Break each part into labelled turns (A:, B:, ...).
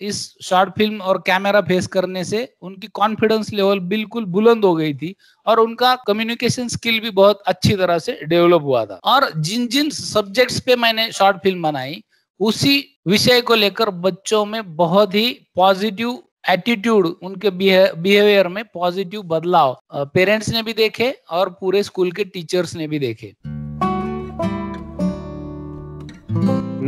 A: इस short film और camera face करने से उनकी कॉन्फिडेंस लेवल बिल्कुल बुलंद हो गई थी और उनका कम्युनिकेशन स्किल भी बहुत अच्छी तरह से डेवलप हुआ था और जिन जिन सब्जेक्ट्स पे मैंने शॉर्ट फिल्म बनाई उसी विषय को लेकर बच्चों में बहुत ही पॉजिटिव एटीट्यूड उनके बिहेवियर में पॉजिटिव बदलाव पेरेंट्स ने भी देखे और पूरे स्कूल के टीचर्स ने
B: भी देखे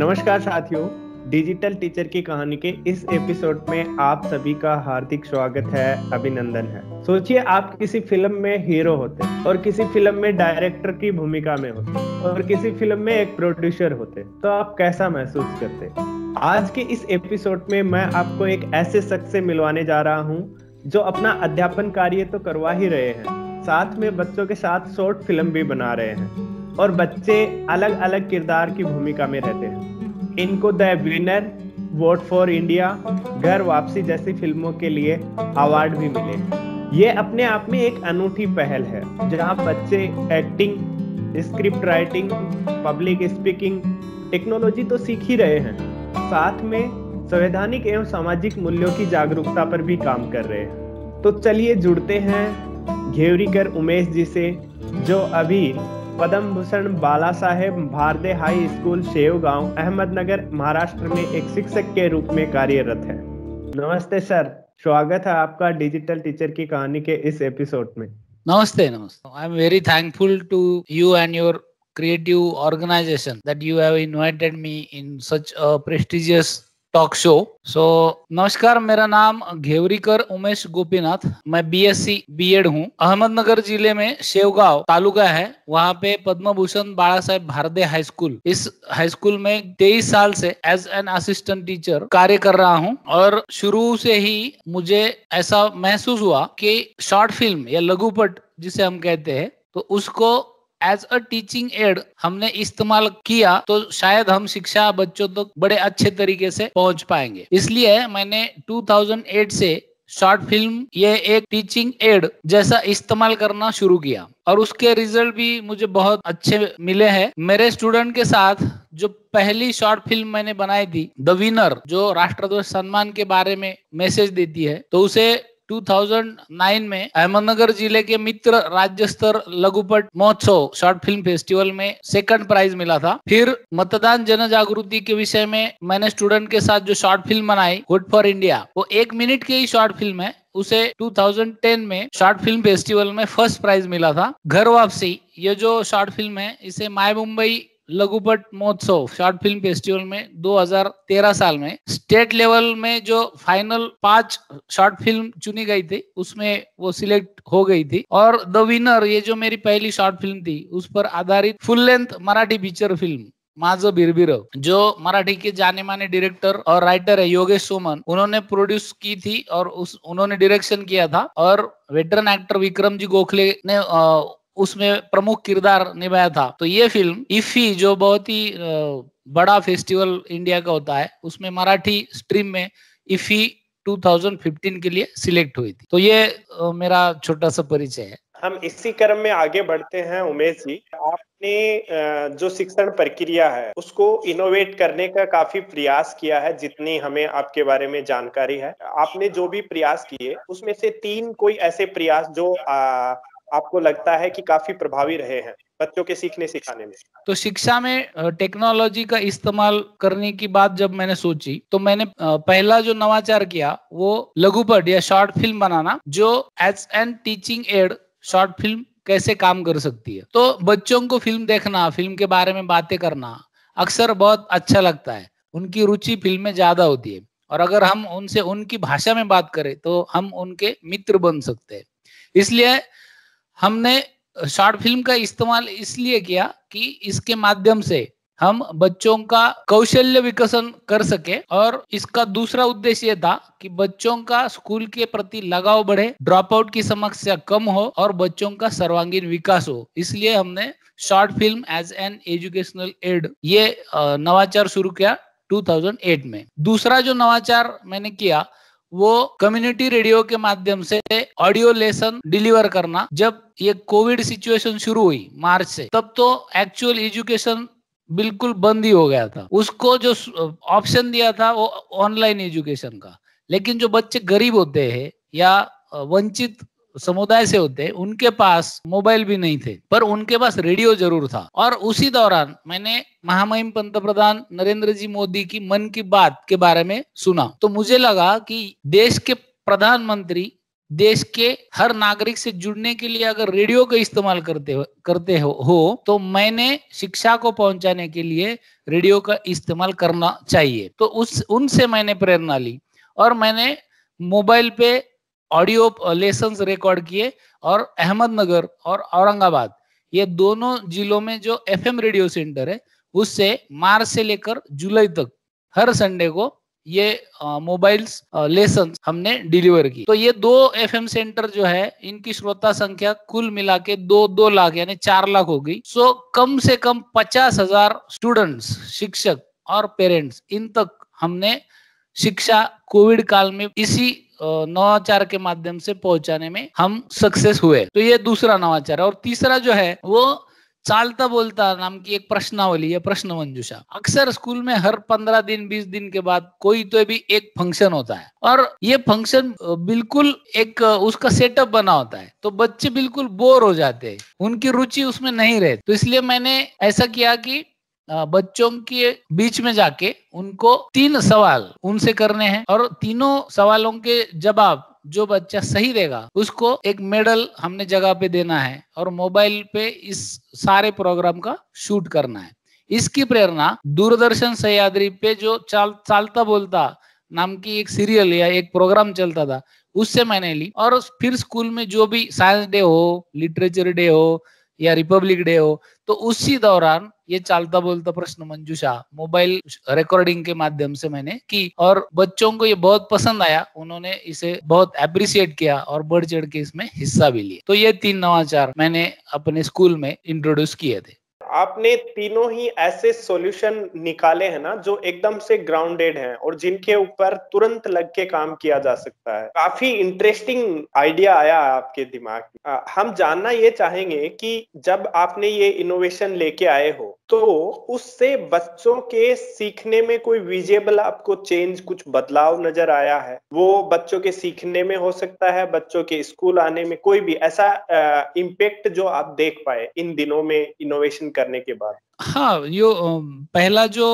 B: नमस्कार साथियों डिजिटल टीचर की कहानी के इस एपिसोड में आप सभी का हार्दिक स्वागत है अभिनंदन है सोचिए आप किसी फिल्म में हीरो होते और किसी फिल्म में डायरेक्टर की भूमिका में होते और किसी फिल्म में एक प्रोड्यूसर होते तो आप कैसा महसूस करते आज के इस एपिसोड में मैं आपको एक ऐसे शख्स से मिलवाने जा रहा हूँ जो अपना अध्यापन कार्य तो करवा ही रहे हैं साथ में बच्चों के साथ शॉर्ट फिल्म भी बना रहे हैं और बच्चे अलग अलग किरदार की भूमिका में रहते हैं इनको the winner vote for India घर वापसी जैसी फिल्मों के लिए अवार्ड भी मिले ये अपने आप में एक अनूठी पहल है जहाँ बच्चे acting script writing public speaking technology तो सीख ही रहे हैं साथ में संवैधानिक एवं सामाजिक मूल्यों की जागरूकता पर भी काम कर रहे हैं तो चलिए जुड़ते हैं घेवरीकर उमेश जी से जो अभी Padma Bhushan Bala Saheb Bharde high school Shevgaon Ahmednagar Maharashtra में एक शिक्षक के रूप में कार्यरत है नमस्ते सर स्वागत है आपका डिजिटल टीचर की कहानी के इस एपिसोड में नमस्ते नमस्ते
A: I am very thankful to you and your creative organization that you have invited me in such a prestigious talk show so नमस्कार मेरा नाम घेवरीकर उमेश गोपीनाथ मैं बीएससी बीएड हूँ अहमदनगर जिले में शेवगांव तालुका है वहाँ पे पद्म भूषण बाला साहेब भारदे हाई स्कूल इस हाई स्कूल में तेईस साल से एज एन असिस्टेंट टीचर कार्य कर रहा हूँ और शुरू से ही मुझे ऐसा महसूस हुआ कि शॉर्ट फिल्म या लघुपट जिसे हम कहते हैं तो उसको एज अ टीचिंग एड हमने इस्तेमाल किया तो शायद हम शिक्षा बच्चों तक तो बड़े अच्छे तरीके से पहुंच पाएंगे इसलिए मैंने 2008 से शॉर्ट फिल्म ये एक टीचिंग एड जैसा इस्तेमाल करना शुरू किया और उसके रिजल्ट भी मुझे बहुत अच्छे मिले हैं मेरे स्टूडेंट के साथ जो पहली शॉर्ट फिल्म मैंने बनाई थी द विनर जो राष्ट्रध्वज सम्मान के बारे में मैसेज देती है तो उसे 2009 में अहमदनगर जिले के मित्र राज्य स्तर लघुपट महोत्सव शॉर्ट फिल्म फेस्टिवल में सेकंड प्राइज मिला था फिर मतदान जन जागृति के विषय में मैंने स्टूडेंट के साथ जो शॉर्ट फिल्म बनाई गुड फॉर इंडिया वो एक मिनट की ही शॉर्ट फिल्म है उसे 2010 में शॉर्ट फिल्म फेस्टिवल में फर्स्ट प्राइज मिला था घर वापसी ये जो शॉर्ट फिल्म है इसे माय मुंबई लघुपट महोत्सव शॉर्ट फिल्म फेस्टिवल में 2013 साल में स्टेट लेवल में जो फाइनल पांच शॉर्ट फिल्म चुनी गई थी उसमें वो सिलेक्ट हो गई थी और द विनर ये जो मेरी पहली शॉर्ट फिल्म थी उस पर आधारित full length Marathi feature film माझ बिरबिर जो मराठी के जाने माने डायरेक्टर और राइटर है योगेश सोमन उन्होंने प्रोड्यूस की थी और उस उन्होंने डायरेक्शन किया था और वेटरन एक्टर विक्रम जी गोखले ने आ, उसमें प्रमुख किरदार निभाया था तो ये फिल्म इफ़ी जो बहुत ही बड़ा फेस्टिवल इंडिया का होता है उसमें मराठी स्ट्रीम में इफ़ी 2015 के लिए सिलेक्ट हुई थी तो ये मेरा छोटा सा परिचय है
B: हम इसी क्रम में आगे बढ़ते हैं उमेश जी आपने जो शिक्षण प्रक्रिया है उसको इनोवेट करने का काफी प्रयास किया है जितनी हमें आपके बारे में जानकारी है आपने जो भी प्रयास किए उसमें से तीन कोई ऐसे प्रयास जो आपको लगता है कि काफी प्रभावी रहे हैं बच्चों के सीखने सिखाने में
A: तो शिक्षा में टेक्नोलॉजी का इस्तेमाल करने की बात जब मैंने सोची तो मैंने पहला जो नवाचार किया वो लघुपट या शॉर्ट फिल्म बनाना जो as an teaching aid short film कैसे काम कर सकती है तो बच्चों को फिल्म देखना फिल्म के बारे में बातें करना अक्सर बहुत अच्छा लगता है उनकी रुचि फिल्म में ज्यादा होती है और अगर हम उनसे उनकी भाषा में बात करें तो हम उनके मित्र बन सकते हैं इसलिए हमने शॉर्ट फिल्म का इस्तेमाल इसलिए किया कि इसके माध्यम से हम बच्चों का कौशल्य विकसन कर सके और इसका दूसरा उद्देश्य यह था कि बच्चों का स्कूल के प्रति लगाव बढ़े ड्रॉप आउट की समस्या कम हो और बच्चों का सर्वांगीण विकास हो इसलिए हमने short film as an educational aid ये नवाचार शुरू किया 2008 में दूसरा जो नवाचार मैंने किया वो कम्युनिटी रेडियो के माध्यम से ऑडियो लेसन डिलीवर करना जब ये कोविड सिचुएशन शुरू हुई मार्च से तब तो एक्चुअल एजुकेशन बिल्कुल बंद ही हो गया था उसको जो ऑप्शन दिया था वो ऑनलाइन एजुकेशन का लेकिन जो बच्चे गरीब होते हैं या वंचित समुदाय से होते उनके पास मोबाइल भी नहीं थे पर उनके पास रेडियो जरूर था और उसी दौरान मैंने महामहिम पंतप्रधान नरेंद्र जी मोदी की मन की बात के बारे में सुना तो मुझे लगा कि देश के प्रधानमंत्री देश के हर नागरिक से जुड़ने के लिए अगर रेडियो का इस्तेमाल करते हो करते हो, हो तो मैंने शिक्षा को पहुंचाने के लिए रेडियो का इस्तेमाल करना चाहिए तो उस उनसे मैंने प्रेरणा ली और मैंने मोबाइल पे ऑडियो लेसन रिकॉर्ड किए और अहमदनगर और औरंगाबाद ये दोनों जिलों में जो एफ रेडियो सेंटर है उससे मार्च से लेकर जुलाई तक हर संडे को ये मोबाइल्स लेसन हमने डिलीवर की तो ये दो एफ सेंटर जो है इनकी श्रोता संख्या कुल मिला के दो दो लाख यानी चार लाख हो गई सो कम से कम पचास हजार स्टूडेंट्स शिक्षक और पेरेंट्स इन तक हमने शिक्षा कोविड काल में इसी नवाचार के माध्यम से पहुंचाने में हम सक्सेस हुए तो ये दूसरा नवाचार और तीसरा जो है वो चालता बोलता नाम की एक प्रश्नावली या प्रश्न मंजूषा अक्सर स्कूल में हर पंद्रह दिन बीस दिन के बाद कोई तो भी एक फंक्शन होता है और ये फंक्शन बिल्कुल एक उसका सेटअप बना होता है तो बच्चे बिल्कुल बोर हो जाते हैं उनकी रुचि उसमें नहीं रहती तो इसलिए मैंने ऐसा किया कि बच्चों के बीच में जाके उनको तीन सवाल उनसे करने हैं और तीनों सवालों के जवाब जो बच्चा सही देगा उसको एक मेडल हमने जगह पे देना है और मोबाइल पे इस सारे प्रोग्राम का शूट करना है इसकी प्रेरणा दूरदर्शन सह्याद्री पे जो चाल चालता बोलता नाम की एक सीरियल या एक प्रोग्राम चलता था उससे मैंने ली और फिर स्कूल में जो भी साइंस डे हो लिटरेचर डे हो या रिपब्लिक डे हो तो उसी दौरान ये चालता बोलता प्रश्न मंजूषा मोबाइल रिकॉर्डिंग के माध्यम से मैंने की और बच्चों को ये बहुत पसंद आया उन्होंने इसे बहुत एप्रिसिएट किया और बढ़ चढ़ के इसमें हिस्सा भी लिया तो ये तीन नवाचार मैंने अपने स्कूल में इंट्रोड्यूस किए
B: थे आपने तीनों ही ऐसे सॉल्यूशन निकाले हैं ना जो एकदम से ग्राउंडेड हैं और जिनके ऊपर तुरंत लग के काम किया जा सकता है काफी इंटरेस्टिंग आइडिया आया आपके दिमाग में हम जानना ये चाहेंगे कि जब आपने ये इनोवेशन लेके आए हो तो उससे बच्चों के सीखने में कोई विजेबल आपको चेंज कुछ बदलाव नजर आया है वो बच्चों के सीखने में हो सकता है बच्चों के स्कूल आने में कोई भी ऐसा इम्पेक्ट जो आप देख पाए इन दिनों में इनोवेशन करने के बाद
A: हाँ यो पहला जो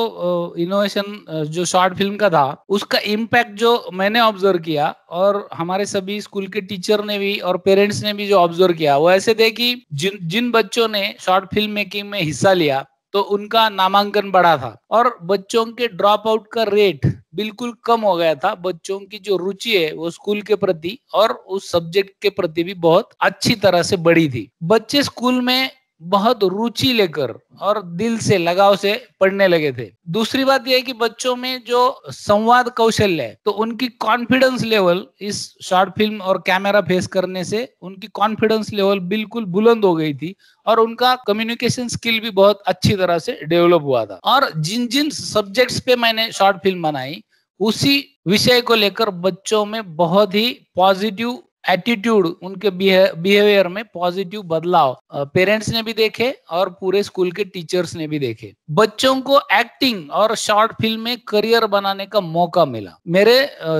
A: इनोवेशन जो शॉर्ट फिल्म का था उसका इम्पैक्ट जो मैंने ऑब्जर्व किया और हमारे सभी स्कूल के टीचर ने भी और पेरेंट्स ने भी जो ऑब्जर्व किया वो ऐसे थे कि जिन जिन बच्चों ने शॉर्ट फिल्म मेकिंग में हिस्सा लिया तो उनका नामांकन बढ़ा था और बच्चों के ड्रॉप आउट का रेट बिल्कुल कम हो गया था बच्चों की जो रुचि है वो स्कूल के प्रति और उस सब्जेक्ट के प्रति भी बहुत अच्छी तरह से बढ़ी थी बच्चे स्कूल में बहुत रुचि लेकर और दिल से लगाव से पढ़ने लगे थे दूसरी बात यह है कि बच्चों में जो संवाद कौशल्य है तो उनकी कॉन्फिडेंस लेवल इस शॉर्ट फिल्म और कैमरा फेस करने से उनकी कॉन्फिडेंस लेवल बिल्कुल बुलंद हो गई थी और उनका कम्युनिकेशन स्किल भी बहुत अच्छी तरह से डेवलप हुआ था और जिन जिन सब्जेक्ट्स पे मैंने शॉर्ट फिल्म बनाई उसी विषय को लेकर बच्चों में बहुत ही पॉजिटिव एटीट्यूड उनके बिहेवियर में पॉजिटिव बदलाव पेरेंट्स ने भी देखे और पूरे स्कूल के टीचर्स ने भी देखे बच्चों को एक्टिंग और शॉर्ट फिल्म में करियर बनाने का मौका मिला मेरे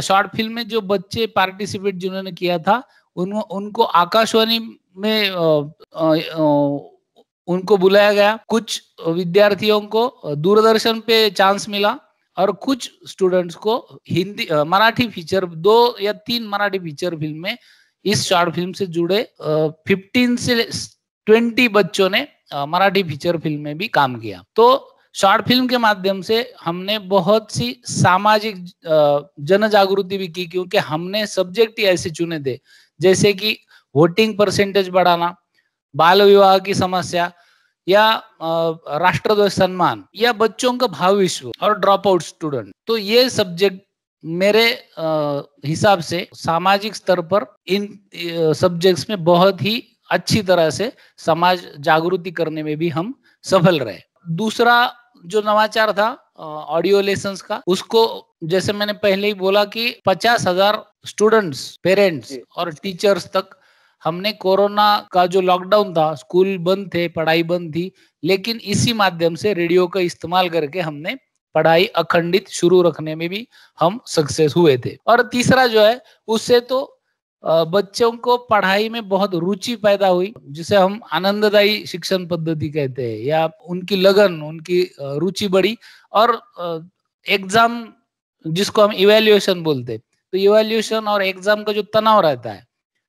A: शॉर्ट फिल्म में जो बच्चे पार्टिसिपेट जिन्होंने किया था उन, उनको आकाशवाणी में आ, आ, आ, उनको बुलाया गया कुछ विद्यार्थियों को दूरदर्शन पे चांस मिला और कुछ स्टूडेंट्स को हिंदी मराठी फीचर दो या तीन मराठी फीचर फिल्म में इस शॉर्ट फिल्म से जुड़े फिफ्टीन से ट्वेंटी बच्चों ने मराठी फीचर फिल्म में भी काम किया तो शॉर्ट फिल्म के माध्यम से हमने बहुत सी सामाजिक जन जागृति भी की क्योंकि हमने सब्जेक्ट ही ऐसे चुने थे जैसे कि वोटिंग परसेंटेज बढ़ाना बाल विवाह की समस्या या राष्ट्रध्वज सम्मान या बच्चों का भाव विश्व और ड्रॉप आउट स्टूडेंट तो ये सब्जेक्ट मेरे हिसाब से सामाजिक स्तर पर इन सब्जेक्ट्स में बहुत ही अच्छी तरह से समाज जागृति करने में भी हम सफल रहे दूसरा जो नवाचार था ऑडियो लेसन का उसको जैसे मैंने पहले ही बोला कि पचास हजार स्टूडेंट्स पेरेंट्स और टीचर्स तक हमने कोरोना का जो लॉकडाउन था स्कूल बंद थे पढ़ाई बंद थी लेकिन इसी माध्यम से रेडियो का इस्तेमाल करके हमने पढ़ाई अखंडित शुरू रखने में भी हम सक्सेस हुए थे और तीसरा जो है उससे तो बच्चों को पढ़ाई में बहुत रुचि पैदा हुई जिसे हम आनंददायी शिक्षण पद्धति कहते हैं या उनकी लगन उनकी रुचि बढ़ी और एग्जाम जिसको हम इवेल्युएशन बोलते हैं तो इवेल्युएशन और एग्जाम का जो तनाव रहता है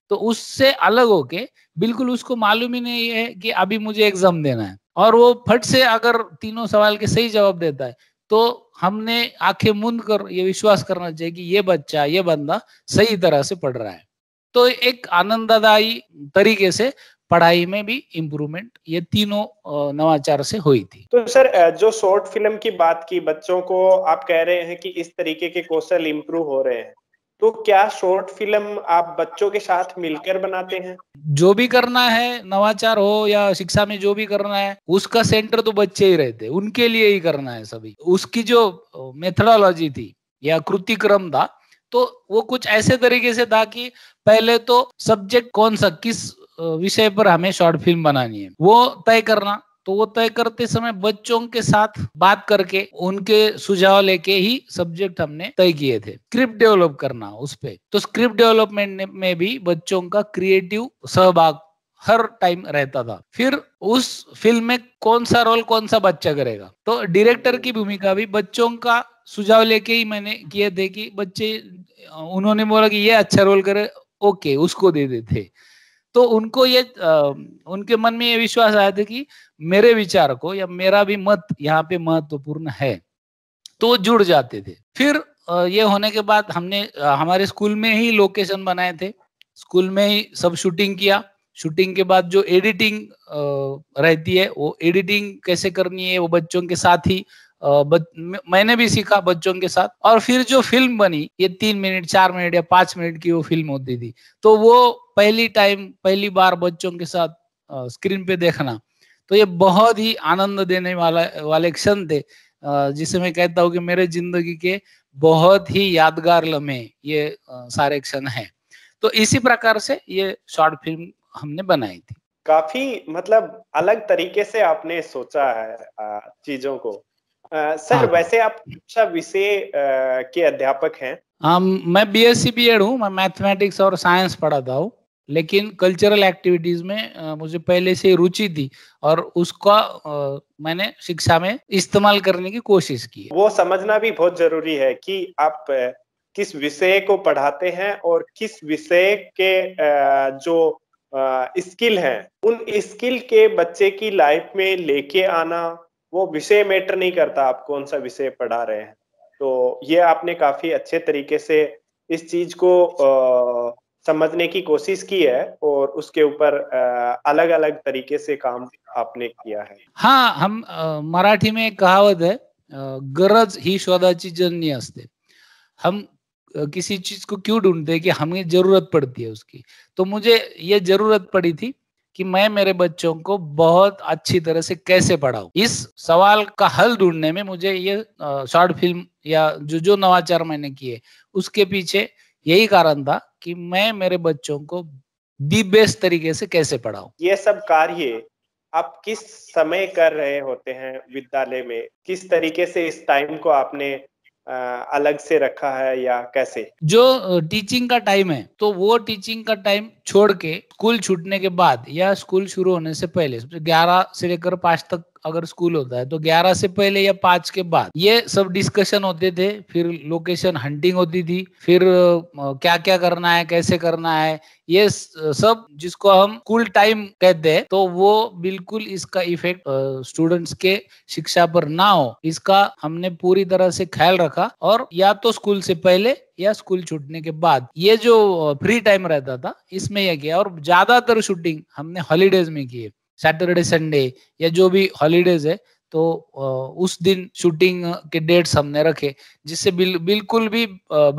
A: तो उससे अलग होके बिल्कुल उसको मालूम ही नहीं है कि अभी मुझे एग्जाम देना है और वो फट से अगर तीनों सवाल के सही जवाब देता है तो हमने आंखें मूंद कर ये विश्वास करना चाहिए कि ये बच्चा ये बंदा सही तरह से पढ़ रहा है तो एक
B: आनंददायी
A: तरीके से पढ़ाई में भी इम्प्रूवमेंट ये तीनों नवाचार से हुई थी
B: तो सर जो शॉर्ट फिल्म की बात की बच्चों को आप कह रहे हैं कि इस तरीके के कौशल इम्प्रूव हो रहे हैं तो क्या शॉर्ट फिल्म आप बच्चों के साथ मिलकर बनाते हैं
A: जो भी करना है नवाचार हो या शिक्षा में जो भी करना है उसका सेंटर तो बच्चे ही रहते उनके लिए ही करना है सभी उसकी जो मेथडोलॉजी थी या कृतिक्रम था तो वो कुछ ऐसे तरीके से था कि पहले तो सब्जेक्ट कौन सा किस विषय पर हमें शॉर्ट फिल्म बनानी है वो तय करना तो वो तय करते समय बच्चों के साथ बात करके उनके सुझाव लेके ही सब्जेक्ट हमने तय किए थे स्क्रिप्ट डेवलप करना उस पर तो स्क्रिप्ट डेवलपमेंट में भी बच्चों का क्रिएटिव सहभाग हर टाइम रहता था फिर उस फिल्म में कौन सा रोल कौन सा बच्चा करेगा तो डायरेक्टर की भूमिका भी बच्चों का सुझाव लेके ही मैंने किए थे कि बच्चे उन्होंने बोला कि ये अच्छा रोल करे ओके उसको दे देते तो उनको ये उनके मन में ये विश्वास आया था कि मेरे विचार को या मेरा भी मत यहाँ पे महत्वपूर्ण है तो जुड़ जाते थे फिर ये होने के बाद हमने हमारे स्कूल में ही लोकेशन बनाए थे स्कूल में ही सब शूटिंग किया शूटिंग के बाद जो एडिटिंग रहती है वो एडिटिंग कैसे करनी है वो बच्चों के साथ ही बच, मैंने भी सीखा बच्चों के साथ और फिर जो फिल्म बनी ये तीन मिनट चार मिनट या पांच मिनट की वो फिल्म होती थी तो वो पहली टाइम पहली बार बच्चों के साथ स्क्रीन पे देखना तो ये बहुत ही आनंद देने वाला वाले क्षण थे जिसे मैं कहता हूँ कि मेरे जिंदगी के बहुत ही यादगार लम्हे ये सारे क्षण है तो इसी प्रकार से ये शॉर्ट फिल्म हमने बनाई थी
B: काफी मतलब अलग तरीके से आपने सोचा है चीजों को सर हाँ। वैसे आप शिक्षा अच्छा विषय के अध्यापक हैं
A: आ, मैं बी एस सी हूँ मैं मैथमेटिक्स और साइंस पढ़ाता हूँ लेकिन कल्चरल एक्टिविटीज में मुझे पहले से रुचि थी और उसका आ, मैंने शिक्षा में इस्तेमाल करने की कोशिश
B: की वो समझना भी बहुत जरूरी है कि आप किस विषय को पढ़ाते हैं और किस विषय के जो स्किल है उन स्किल के बच्चे की लाइफ में लेके आना वो विषय मैटर नहीं करता आप कौन सा विषय पढ़ा रहे हैं तो ये आपने काफी अच्छे तरीके से इस चीज को आ, समझने की कोशिश की है और उसके ऊपर अलग अलग तरीके से काम आपने किया है
A: हाँ हम मराठी में कहावत है गरज ही स्वदाची जननी हम किसी चीज को क्यों ढूंढते हैं कि हमें जरूरत पड़ती है उसकी तो मुझे ये जरूरत पड़ी थी कि मैं मेरे बच्चों को बहुत अच्छी तरह से कैसे पढ़ाऊं इस सवाल का हल ढूंढने में मुझे ये शॉर्ट फिल्म या जो जो नवाचार मैंने किए उसके पीछे यही कारण था कि मैं मेरे बच्चों को दी बेस्ट तरीके से कैसे पढ़ाऊं
B: ये सब कार्य आप किस समय कर रहे होते हैं विद्यालय में किस तरीके से इस टाइम को आपने अलग से रखा है या कैसे
A: जो टीचिंग का टाइम है तो वो टीचिंग का टाइम छोड़ के स्कूल छूटने के बाद या स्कूल शुरू होने से पहले 11 से लेकर पांच तक अगर स्कूल होता है तो 11 से पहले या पांच के बाद ये सब डिस्कशन होते थे फिर लोकेशन हंटिंग होती थी फिर क्या क्या करना है कैसे करना है ये सब जिसको हम स्कूल टाइम कहते हैं तो वो बिल्कुल इसका इफेक्ट स्टूडेंट्स के शिक्षा पर ना हो इसका हमने पूरी तरह से ख्याल रखा और या तो स्कूल से पहले या स्कूल छूटने के बाद ये जो फ्री टाइम रहता था इसमें यह किया और ज्यादातर शूटिंग हमने हॉलीडेज में किए सैटरडे संडे या जो भी हॉलीडेज है तो उस दिन शूटिंग के डेट्स हमने रखे जिससे बिल, बिल्कुल भी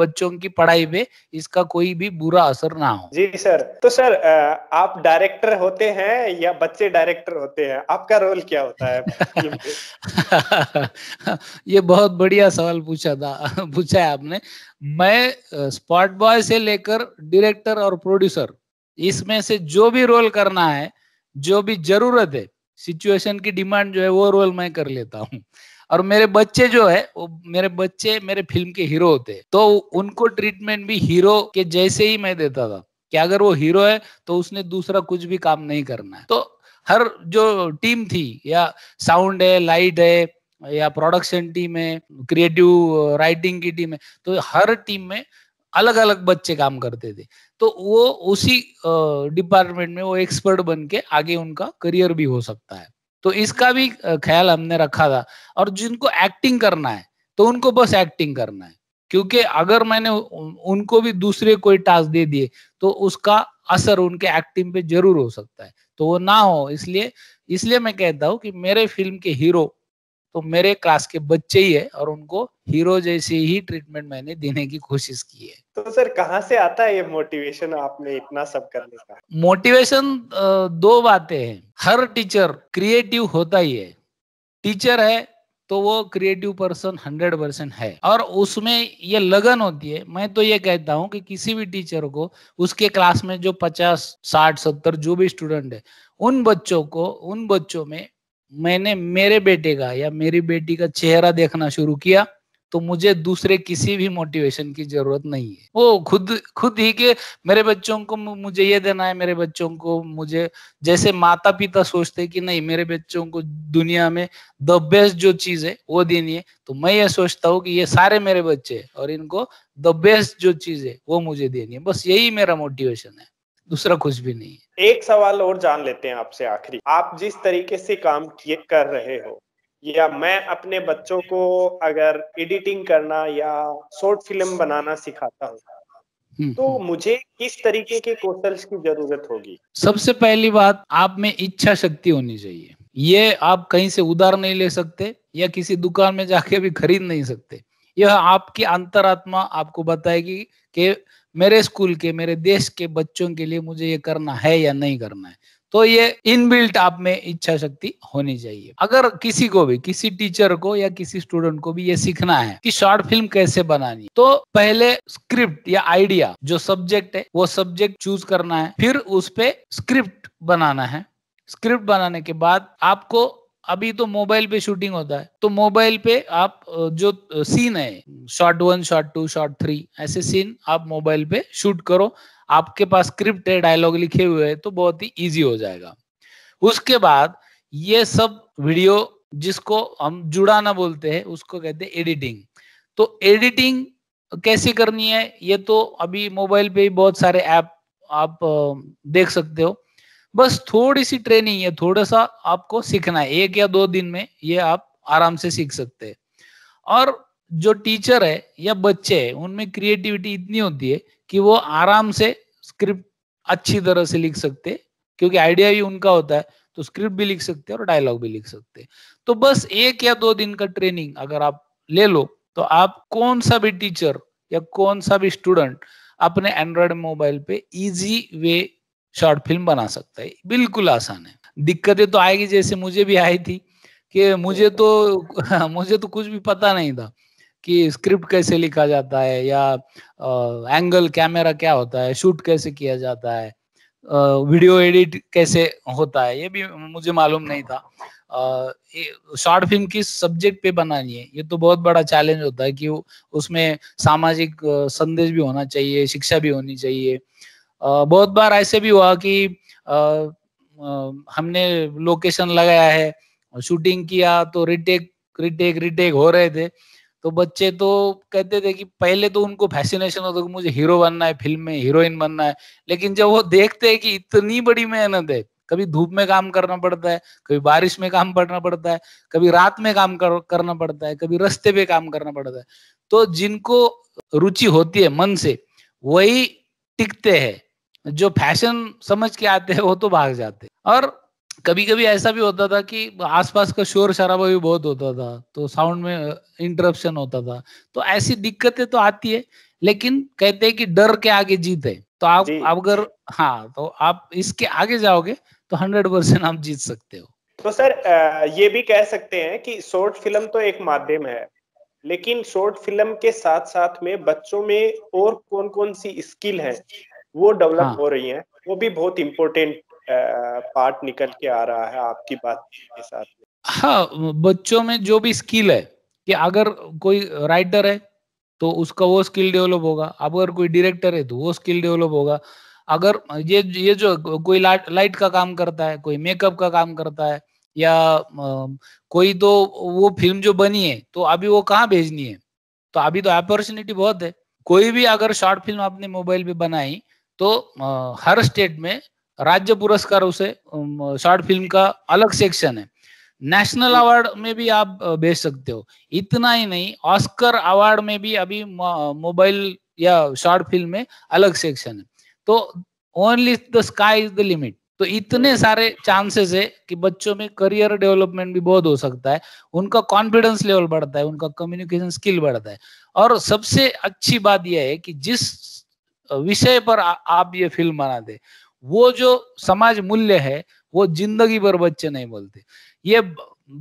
A: बच्चों की पढ़ाई पे इसका कोई भी बुरा असर ना हो
B: जी सर तो सर आप डायरेक्टर होते हैं या बच्चे डायरेक्टर होते हैं आपका रोल क्या होता है
A: ये बहुत बढ़िया सवाल पूछा था पूछा है आपने मैं स्पॉट बॉय से लेकर डायरेक्टर और प्रोड्यूसर इसमें से जो भी रोल करना है जो भी जरूरत है सिचुएशन की डिमांड जो है वो रोल मैं कर लेता हूँ और मेरे बच्चे जो है वो मेरे बच्चे मेरे फिल्म के हीरो होते हैं तो उनको ट्रीटमेंट भी हीरो के जैसे ही मैं देता था कि अगर वो हीरो है तो उसने दूसरा कुछ भी काम नहीं करना है तो हर जो टीम थी या साउंड है लाइट है या प्रोडक्शन टीम है क्रिएटिव राइटिंग की टीम है तो हर टीम में अलग अलग बच्चे काम करते थे तो वो उसी डिपार्टमेंट में वो एक्सपर्ट बन के आगे उनका करियर भी हो सकता है तो इसका भी ख्याल हमने रखा था और जिनको एक्टिंग करना है तो उनको बस एक्टिंग करना है क्योंकि अगर मैंने उनको भी दूसरे कोई टास्क दे दिए तो उसका असर उनके एक्टिंग पे जरूर हो सकता है तो वो ना हो इसलिए इसलिए मैं कहता हूं कि मेरे फिल्म के हीरो तो मेरे क्लास के बच्चे ही है और उनको हीरो जैसे ही
B: ट्रीटमेंट मैंने देने की कोशिश की है तो सर कहाँ से आता है ये मोटिवेशन आपने इतना सब करने का
A: मोटिवेशन दो बातें हैं हर टीचर क्रिएटिव होता ही है टीचर है तो वो क्रिएटिव पर्सन हंड्रेड परसेंट है और उसमें ये लगन होती है मैं तो ये कहता हूँ कि किसी भी टीचर को उसके क्लास में जो पचास साठ सत्तर जो भी स्टूडेंट है उन बच्चों को उन बच्चों में मैंने मेरे बेटे का या मेरी बेटी का चेहरा देखना शुरू किया तो मुझे दूसरे किसी भी मोटिवेशन की जरूरत नहीं है वो खुद खुद ही के मेरे बच्चों को मुझे ये देना है मेरे बच्चों को मुझे जैसे माता पिता सोचते कि नहीं मेरे बच्चों को दुनिया में द बेस्ट जो चीज है वो देनी है तो मैं ये सोचता हूँ कि ये सारे मेरे बच्चे हैं और इनको द बेस्ट जो चीज है वो मुझे देनी है बस यही मेरा मोटिवेशन है दूसरा कुछ भी नहीं
B: है एक सवाल और जान लेते हैं आपसे आखिरी आप जिस तरीके से काम कर रहे हो या मैं अपने बच्चों को अगर एडिटिंग करना या शॉर्ट फिल्म बनाना सिखाता हूँ हम्म, तो हम्म। मुझे किस तरीके के कौशल की जरूरत होगी
A: सबसे पहली बात आप में इच्छा शक्ति होनी चाहिए ये आप कहीं से उधार नहीं ले सकते या किसी दुकान में जाके भी खरीद नहीं सकते यह आपकी अंतरात्मा आपको बताएगी कि मेरे स्कूल के मेरे देश के बच्चों के लिए मुझे ये करना है या नहीं करना है तो ये इनबिल्ट आप में इच्छा शक्ति होनी चाहिए अगर किसी को भी किसी टीचर को या किसी स्टूडेंट को भी ये सीखना है कि शॉर्ट फिल्म कैसे बनानी तो पहले स्क्रिप्ट या आइडिया जो सब्जेक्ट है वो सब्जेक्ट चूज करना है फिर उस पर स्क्रिप्ट बनाना है स्क्रिप्ट बनाने के बाद आपको अभी तो मोबाइल पे शूटिंग होता है तो मोबाइल पे आप जो सीन है shot one shot two shot three ऐसे सीन आप मोबाइल पे शूट करो आपके पास स्क्रिप्ट है डायलॉग लिखे हुए हैं तो बहुत ही इजी हो जाएगा उसके बाद ये सब वीडियो जिसको हम जुड़ाना बोलते हैं उसको कहते हैं एडिटिंग तो एडिटिंग कैसे करनी है ये तो अभी मोबाइल पे ही बहुत सारे ऐप आप देख सकते हो बस थोड़ी सी ट्रेनिंग है थोड़ा सा आपको सीखना है एक या दो दिन में ये आप आराम से सीख सकते हैं और जो टीचर है या बच्चे है उनमें क्रिएटिविटी इतनी होती है कि वो आराम से स्क्रिप्ट अच्छी तरह से लिख सकते हैं क्योंकि आइडिया भी उनका होता है तो स्क्रिप्ट भी लिख सकते और डायलॉग भी लिख सकते हैं तो बस एक या दो दिन का ट्रेनिंग अगर आप ले लो तो आप कौन सा भी टीचर या कौन सा भी स्टूडेंट अपने एंड्रॉयड मोबाइल पे इजी वे शॉर्ट फिल्म बना सकता है बिल्कुल आसान है दिक्कतें तो आएगी जैसे मुझे भी आई थी कि मुझे तो मुझे तो कुछ भी पता नहीं था कि स्क्रिप्ट कैसे लिखा जाता है या आ, एंगल कैमरा क्या होता है शूट कैसे किया जाता है आ, वीडियो एडिट कैसे होता है ये भी मुझे मालूम नहीं था शॉर्ट फिल्म किस सब्जेक्ट पे बनानी है ये तो बहुत बड़ा चैलेंज होता है कि उसमें सामाजिक संदेश भी होना चाहिए शिक्षा भी होनी चाहिए बहुत बार ऐसे भी हुआ कि हमने लोकेशन लगाया है शूटिंग किया तो रिटेक रिटेक रिटेक हो रहे थे तो बच्चे तो कहते थे कि पहले तो उनको फैसिनेशन होता कि मुझे हीरो बनना है फिल्म में हीरोइन बनना है लेकिन जब वो देखते हैं कि इतनी बड़ी मेहनत है कभी धूप में काम करना पड़ता है कभी बारिश में काम करना पड़ता है कभी रात में काम कर, करना पड़ता है कभी रस्ते पे काम करना पड़ता है तो जिनको रुचि होती है मन से वही टिकते हैं जो फैशन समझ के आते हैं वो तो भाग जाते हैं और कभी कभी ऐसा भी होता था कि आसपास का शोर शराबा भी बहुत होता था तो साउंड में इंटरप्शन होता था तो ऐसी दिक्कतें तो आती है लेकिन कहते हैं कि डर के आगे जीत है तो आप अगर हाँ तो आप इसके आगे जाओगे तो हंड्रेड परसेंट आप जीत सकते हो
B: तो सर ये भी कह सकते हैं कि शॉर्ट फिल्म तो एक माध्यम है लेकिन शॉर्ट फिल्म के साथ साथ में बच्चों में और कौन कौन सी स्किल है वो डेवलप हाँ. हो रही हैं वो भी बहुत इम्पोर्टेंट पार्ट निकल के आ रहा है आपकी बात के साथ
A: हाँ बच्चों में जो भी स्किल है कि अगर कोई राइटर है तो उसका वो स्किल डेवलप होगा अगर कोई डायरेक्टर है तो वो स्किल डेवलप होगा अगर ये ये जो कोई लाइट लाइट का काम करता है कोई मेकअप का काम करता है या कोई तो वो फिल्म जो बनी है तो अभी वो कहाँ भेजनी है तो अभी तो अपॉर्चुनिटी बहुत है कोई भी अगर शॉर्ट फिल्म आपने मोबाइल पे बनाई तो हर स्टेट में राज्य पुरस्कार उसे शॉर्ट फिल्म का अलग सेक्शन है नेशनल अवार्ड में भी आप भेज सकते हो इतना ही नहीं ऑस्कर अवार्ड में भी अभी मोबाइल या शॉर्ट फिल्म में अलग सेक्शन है तो only the sky is the limit तो इतने सारे चांसेस है कि बच्चों में करियर डेवलपमेंट भी बहुत हो सकता है उनका कॉन्फिडेंस लेवल बढ़ता है उनका कम्युनिकेशन स्किल बढ़ता है और सबसे अच्छी बात यह है कि जिस विषय पर आ, आप ये फिल्म बना दे वो जो समाज मूल्य है वो जिंदगी भर बच्चे नहीं बोलते ये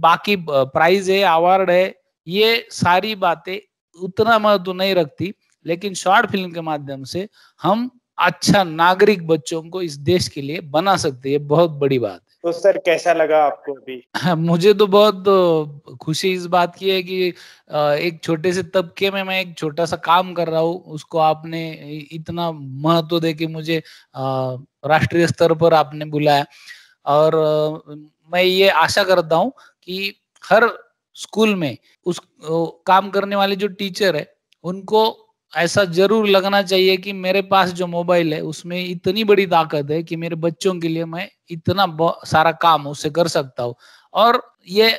A: बाकी प्राइज है अवार्ड है ये सारी बातें उतना महत्व नहीं रखती लेकिन शॉर्ट फिल्म के माध्यम से हम अच्छा नागरिक बच्चों को इस देश के लिए बना सकते हैं बहुत बड़ी बात
B: तो सर कैसा लगा आपको अभी
A: हाँ, मुझे तो बहुत खुशी इस बात की है कि एक छोटे से तबके में मैं एक छोटा सा काम कर रहा हूँ उसको आपने इतना महत्व दे के मुझे राष्ट्रीय स्तर पर आपने बुलाया और मैं ये आशा करता हूँ कि हर स्कूल में उस काम करने वाले जो टीचर है उनको ऐसा जरूर लगना चाहिए कि मेरे पास जो मोबाइल है उसमें इतनी बड़ी ताकत है कि मेरे बच्चों के लिए मैं इतना सारा काम उससे कर सकता हूँ और ये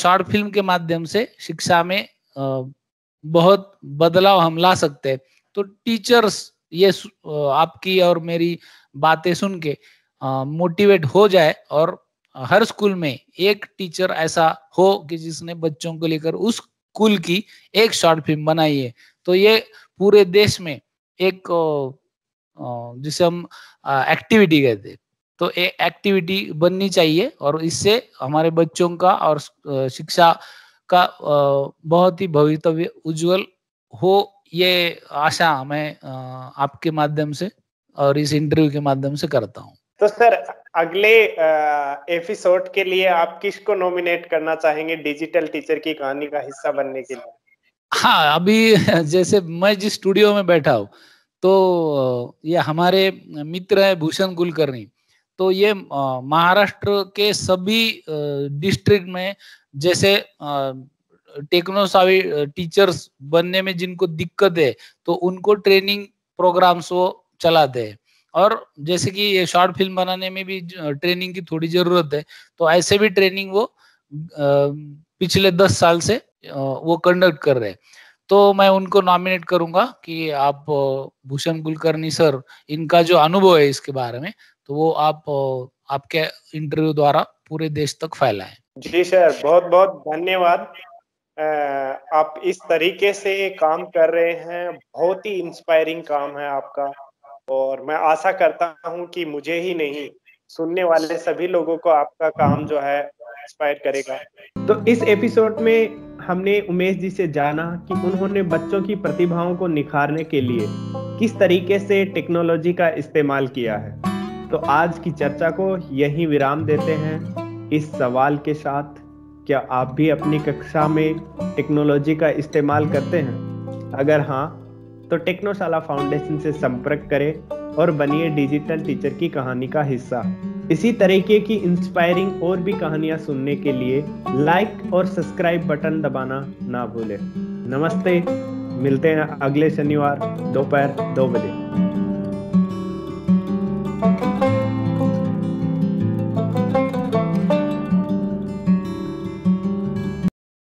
A: शॉर्ट फिल्म के माध्यम से शिक्षा में आ, बहुत बदलाव हम ला सकते हैं तो टीचर्स ये आपकी और मेरी बातें सुन के मोटिवेट हो जाए और हर स्कूल में एक टीचर ऐसा हो कि जिसने बच्चों को लेकर उस स्कूल की एक शॉर्ट फिल्म बनाई है तो ये पूरे देश में एक जिसे हम एक्टिविटी कहते हैं तो एक एक्टिविटी बननी चाहिए और इससे हमारे बच्चों का और शिक्षा का बहुत ही भवितव्य उज्जवल हो ये आशा मैं आपके माध्यम से और इस इंटरव्यू के माध्यम से करता
B: हूँ तो सर अगले एपिसोड के लिए आप किसको नॉमिनेट करना चाहेंगे डिजिटल टीचर की कहानी का हिस्सा बनने के लिए
A: हाँ अभी जैसे मैं जिस स्टूडियो में बैठा हूँ तो ये हमारे मित्र है भूषण कुलकर्णी तो ये महाराष्ट्र के सभी डिस्ट्रिक्ट में जैसे टेक्नोसावी टीचर्स बनने में जिनको दिक्कत है तो उनको ट्रेनिंग प्रोग्राम्स वो चलाते हैं और जैसे कि ये शॉर्ट फिल्म बनाने में भी ट्रेनिंग की थोड़ी जरूरत है तो ऐसे भी ट्रेनिंग वो पिछले दस साल से वो कंडक्ट कर रहे हैं तो मैं उनको नॉमिनेट करूंगा कि आप भूषण कुलकर्णी सर इनका जो अनुभव है इसके बारे में तो वो आप आपके इंटरव्यू द्वारा पूरे देश तक फैलाएं
B: जी सर बहुत बहुत धन्यवाद आप इस तरीके से काम कर रहे हैं बहुत ही इंस्पायरिंग काम है आपका और मैं आशा करता हूं कि मुझे ही नहीं सुनने वाले सभी लोगों को आपका काम जो है इंस्पायर करेगा तो इस एपिसोड में हमने उमेश जी से जाना कि उन्होंने बच्चों की प्रतिभाओं को निखारने के लिए किस तरीके से टेक्नोलॉजी का इस्तेमाल किया है तो आज की चर्चा को यहीं विराम देते हैं इस सवाल के साथ क्या आप भी अपनी कक्षा में टेक्नोलॉजी का इस्तेमाल करते हैं अगर हाँ तो टेक्नोशाला फाउंडेशन से संपर्क करें और बनिए डिजिटल टीचर की कहानी का हिस्सा इसी तरीके की इंस्पायरिंग और भी कहानियां सुनने के लिए लाइक और सब्सक्राइब बटन दबाना ना भूले नमस्ते मिलते हैं अगले शनिवार दोपहर दो बजे